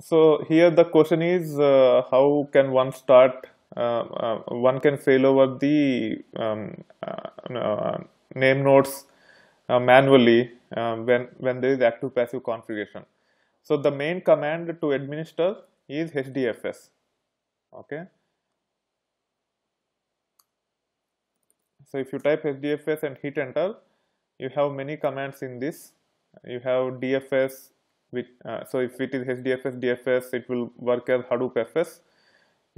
so here the question is uh, how can one start uh, uh one can fail over the um, uh, uh, name nodes manually um, when when there is active passive configuration so the main command to administer is hdfs okay so if you type hdfs and hit enter you have many commands in this you have dfs uh, so if it is HDFS DFS, it will work as Hadoop FS.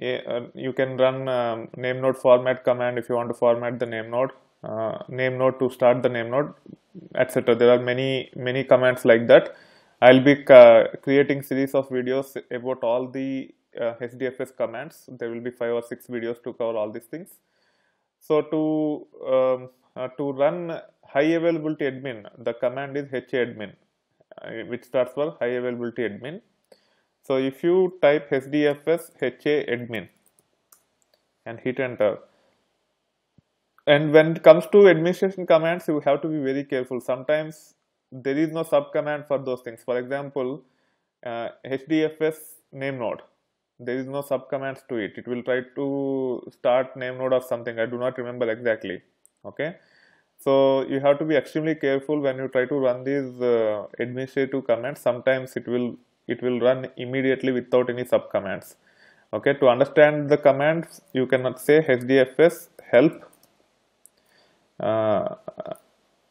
Uh, you can run um, name node format command if you want to format the name node, uh, name node to start the name node, etc. There are many many commands like that. I'll be uh, creating series of videos about all the HDFS uh, commands. There will be five or six videos to cover all these things. So to um, to run high availability admin, the command is hadmin. Uh, which starts for high availability admin. So if you type HDFS HA admin and hit enter. And when it comes to administration commands, you have to be very careful. Sometimes there is no subcommand for those things. For example, uh, HDFS name node. There is no subcommands to it. It will try to start name node or something. I do not remember exactly. Okay. So you have to be extremely careful when you try to run these uh, administrative commands. Sometimes it will it will run immediately without any subcommands. Okay, to understand the commands, you cannot say hdfs help. Uh,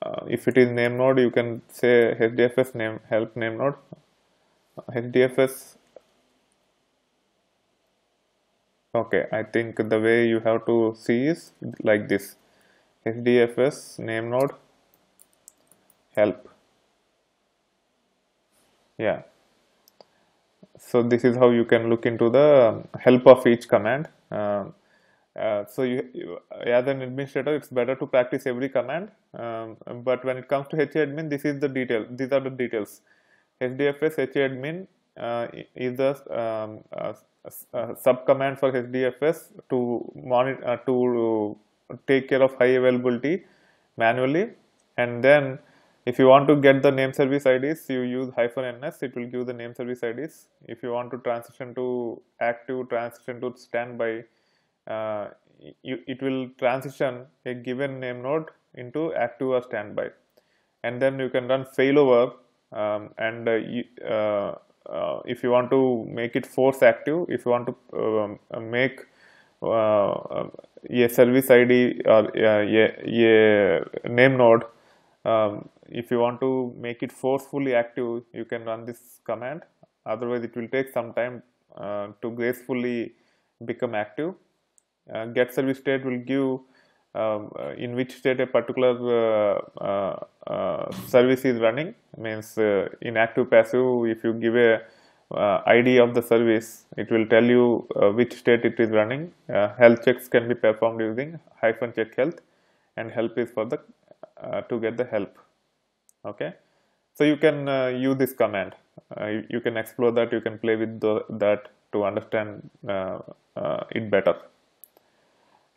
uh, if it is name node, you can say hdfs name help name node. hdfs okay i think the way you have to see is like this HDFS name node help. Yeah. So this is how you can look into the help of each command. Uh, uh, so you, you, as an administrator, it's better to practice every command. Um, but when it comes to HAdmin, this is the detail. These are the details. HDFS HAdmin uh, is the um, uh, uh, sub command for HDFS to monitor uh, to take care of high availability manually and then if you want to get the name service IDs, you use hyphen ns, it will give the name service IDs. If you want to transition to active, transition to standby, uh, you, it will transition a given name node into active or standby. And then you can run failover um, and uh, uh, uh, if you want to make it force active, if you want to um, uh, make ये uh, uh, service id और ये ये name node um, if you want to make it forcefully active you can run this command otherwise it will take some time uh, to gracefully become active get service state will give um, in which state a particular service is running means in active passive if you give a uh, ID of the service, it will tell you uh, which state it is running. Uh, health checks can be performed using hyphen check health and help is for the to get the help. Okay. So you can uh, use this command. Uh, you, you, can explore that. You can play with the, that to understand uh, it better.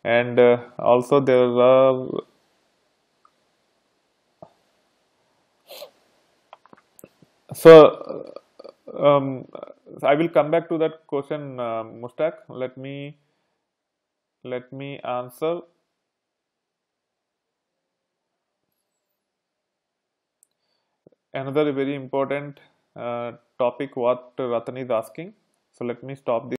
And also there are so um, I will come back to that question, uh, um, Mustak. Let me let me answer. Another very important uh, topic what Ratan is asking. So let me stop this.